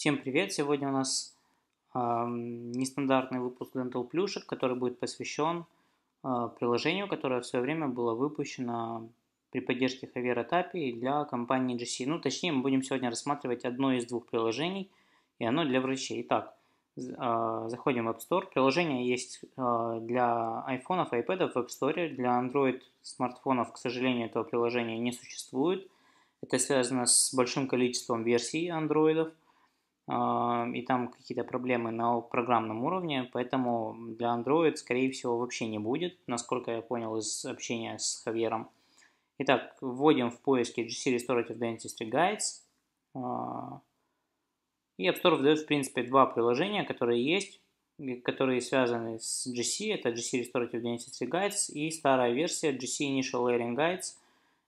Всем привет! Сегодня у нас э, нестандартный выпуск Dental Плюшек, который будет посвящен э, приложению, которое в свое время было выпущено при поддержке Хавер Атапи для компании GC. Ну, точнее, мы будем сегодня рассматривать одно из двух приложений, и оно для врачей. Итак, э, заходим в App Store. Приложение есть э, для айфонов, iPad в App Store. Для Android смартфонов, к сожалению, этого приложения не существует. Это связано с большим количеством версий андроидов – а, и там какие-то проблемы на программном уровне, поэтому для Android, скорее всего, вообще не будет, насколько я понял из общения с Хавьером. Итак, вводим в поиске GC Restorative Dentistry Guides, а, и App Store выдает, в принципе, два приложения, которые есть, которые связаны с GC, это GC Restorative Dentistry Guides и старая версия GC Initial Layering Guides,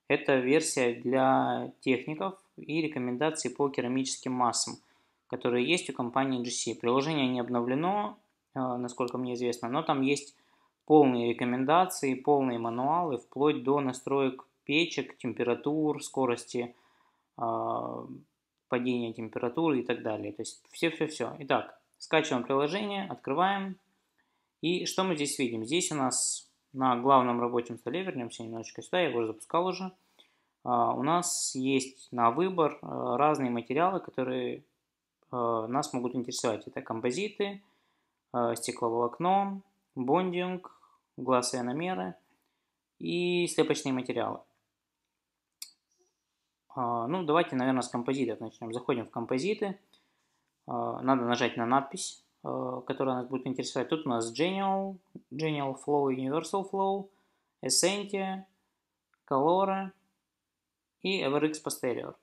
это версия для техников и рекомендации по керамическим массам – которые есть у компании GC. Приложение не обновлено, э, насколько мне известно, но там есть полные рекомендации, полные мануалы, вплоть до настроек печек, температур, скорости э, падения температуры и так далее. То есть все-все-все. Итак, скачиваем приложение, открываем. И что мы здесь видим? Здесь у нас на главном рабочем столе, вернемся немножечко сюда, я его уже запускал уже, э, у нас есть на выбор разные материалы, которые Э, нас могут интересовать. Это композиты, э, стекловолокно, бондинг, глаз и аномеры и слепочные материалы. Э, ну, давайте, наверное, с композитов начнем. Заходим в композиты. Надо нажать на надпись, которая нас будет интересовать. Тут у нас Genial, Genial Flow, Universal Flow, Essentia, Colore и FRX Posterior.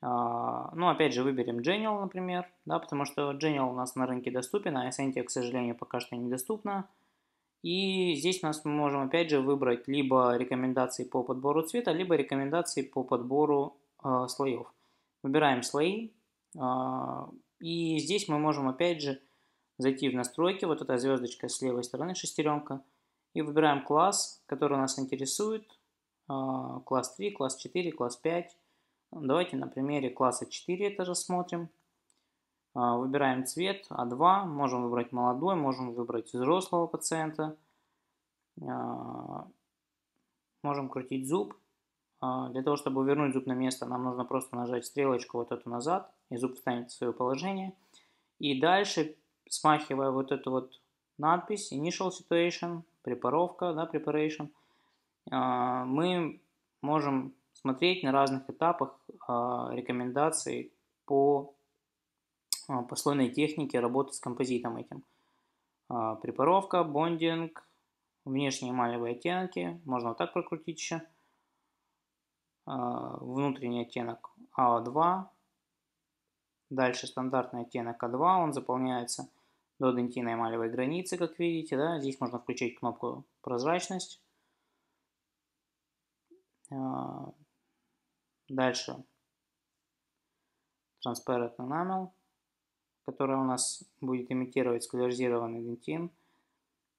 А, ну, опять же, выберем Genial, например, да, потому что Genial у нас на рынке доступен, а Essentia, к сожалению, пока что недоступна. И здесь у нас мы можем, опять же, выбрать либо рекомендации по подбору цвета, либо рекомендации по подбору э, слоев. Выбираем слои, э, и здесь мы можем, опять же, зайти в настройки, вот эта звездочка с левой стороны, шестеренка, и выбираем класс, который нас интересует, э, класс 3, класс 4, класс 5, ну, давайте на примере класса 4 это рассмотрим. А, выбираем цвет А2, можем выбрать молодой, можем выбрать взрослого пациента. А, можем крутить зуб. А, для того, чтобы вернуть зуб на место, нам нужно просто нажать стрелочку вот эту назад, и зуб встанет в свое положение. И дальше, смахивая вот эту вот надпись Initial Situation, препаровка, да, Preparation, мы можем смотреть на разных этапах а, рекомендаций по а, послойной технике работы с композитом этим. А, Препаровка, бондинг, внешние эмалевые оттенки, можно вот так прокрутить еще. Внутренний оттенок АО2, дальше стандартный оттенок А2, он заполняется до дентиной эмалевой границы, как видите, да, здесь можно включить кнопку прозрачность. Дальше. Transparent Enamel, которая у нас будет имитировать скаляризированный дентин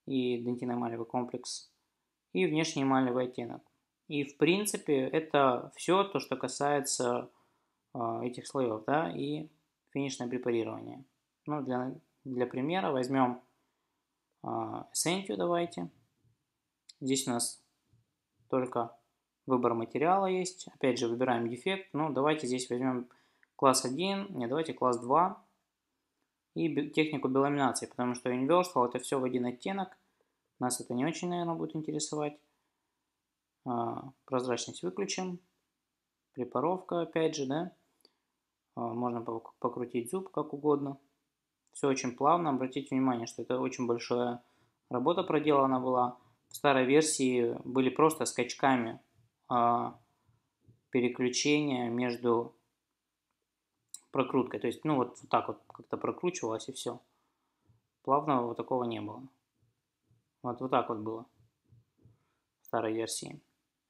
и дентиномалевый комплекс. И внешний эмалевый оттенок. И в принципе это все то, что касается э, этих слоев, да, и финишное препарирование. Ну, для, для примера возьмем э, а, Essentio, давайте. Здесь у нас только Выбор материала есть. Опять же, выбираем дефект. Ну, давайте здесь возьмем класс 1. не давайте класс 2. И технику беломинации, потому что Universal это все в один оттенок. Нас это не очень, наверное, будет интересовать. А, прозрачность выключим. Припаровка, опять же, да. А, можно покрутить зуб как угодно. Все очень плавно. Обратите внимание, что это очень большая работа проделана была. В старой версии были просто скачками а, переключение между прокруткой. То есть, ну вот так вот как-то прокручивалось и все. Плавного вот такого не было. Вот, вот так вот было в старой версии.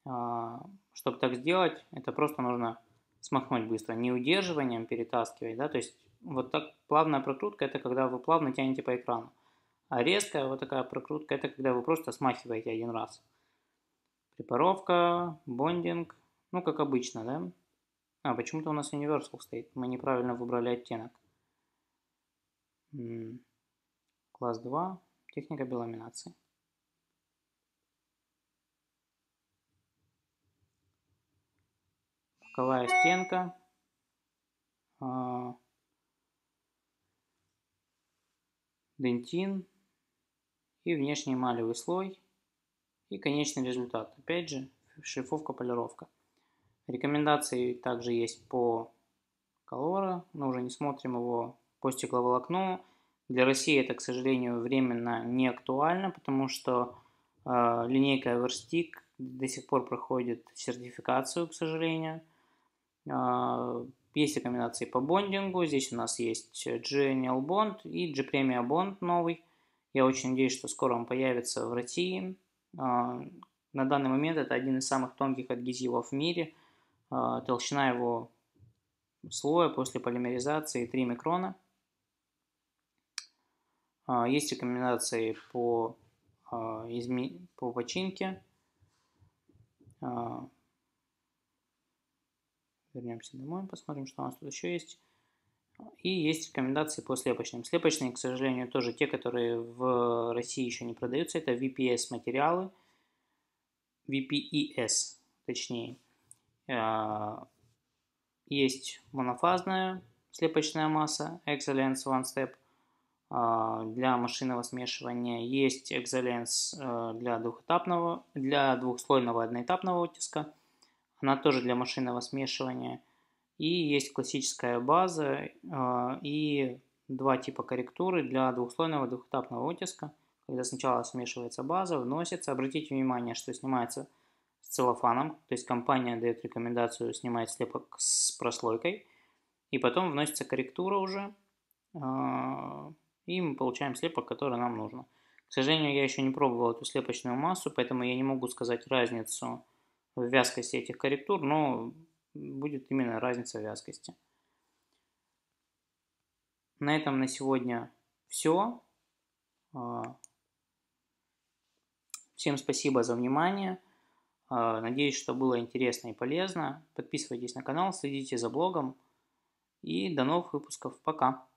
А, чтобы так сделать, это просто нужно смахнуть быстро. Не удерживанием перетаскивать, да, то есть вот так плавная прокрутка это когда вы плавно тянете по экрану. А резкая вот такая прокрутка это когда вы просто смахиваете один раз. Препаровка, бондинг, ну как обычно, да? А, почему-то у нас Universal стоит, мы неправильно выбрали оттенок. Класс 2, техника беломинации. боковая стенка. А, дентин и внешний эмалевый слой и конечный результат. Опять же, шлифовка, полировка. Рекомендации также есть по колора, но уже не смотрим его по стекловолокну. Для России это, к сожалению, временно не актуально, потому что э, линейка Everstick до сих пор проходит сертификацию, к сожалению. Э, есть рекомендации по бондингу. Здесь у нас есть GNL Bond и G-Premia Bond новый. Я очень надеюсь, что скоро он появится в России. А, на данный момент это один из самых тонких адгезивов в мире. А, толщина его слоя после полимеризации 3 микрона. А, есть рекомендации по, по починке. Вернемся домой, посмотрим, что у нас тут еще есть. И есть рекомендации по слепочным. Слепочные, к сожалению, тоже те, которые в России еще не продаются. Это VPS материалы, VPES точнее. А, есть монофазная слепочная масса, Excellence One Step а, для машинного смешивания. Есть Excellence а, для двухэтапного, для двухслойного одноэтапного оттиска. Она тоже для машинного смешивания – и есть классическая база а, и два типа корректуры для двухслойного двухэтапного оттиска, когда сначала смешивается база, вносится. Обратите внимание, что снимается с целлофаном, то есть компания дает рекомендацию снимать слепок с прослойкой, и потом вносится корректура уже, а, и мы получаем слепок, который нам нужно. К сожалению, я еще не пробовал эту слепочную массу, поэтому я не могу сказать разницу в вязкости этих корректур, но будет именно разница вязкости. На этом на сегодня все. А, всем спасибо за внимание. А, надеюсь, что было интересно и полезно. Подписывайтесь на канал, следите за блогом. И до новых выпусков. Пока.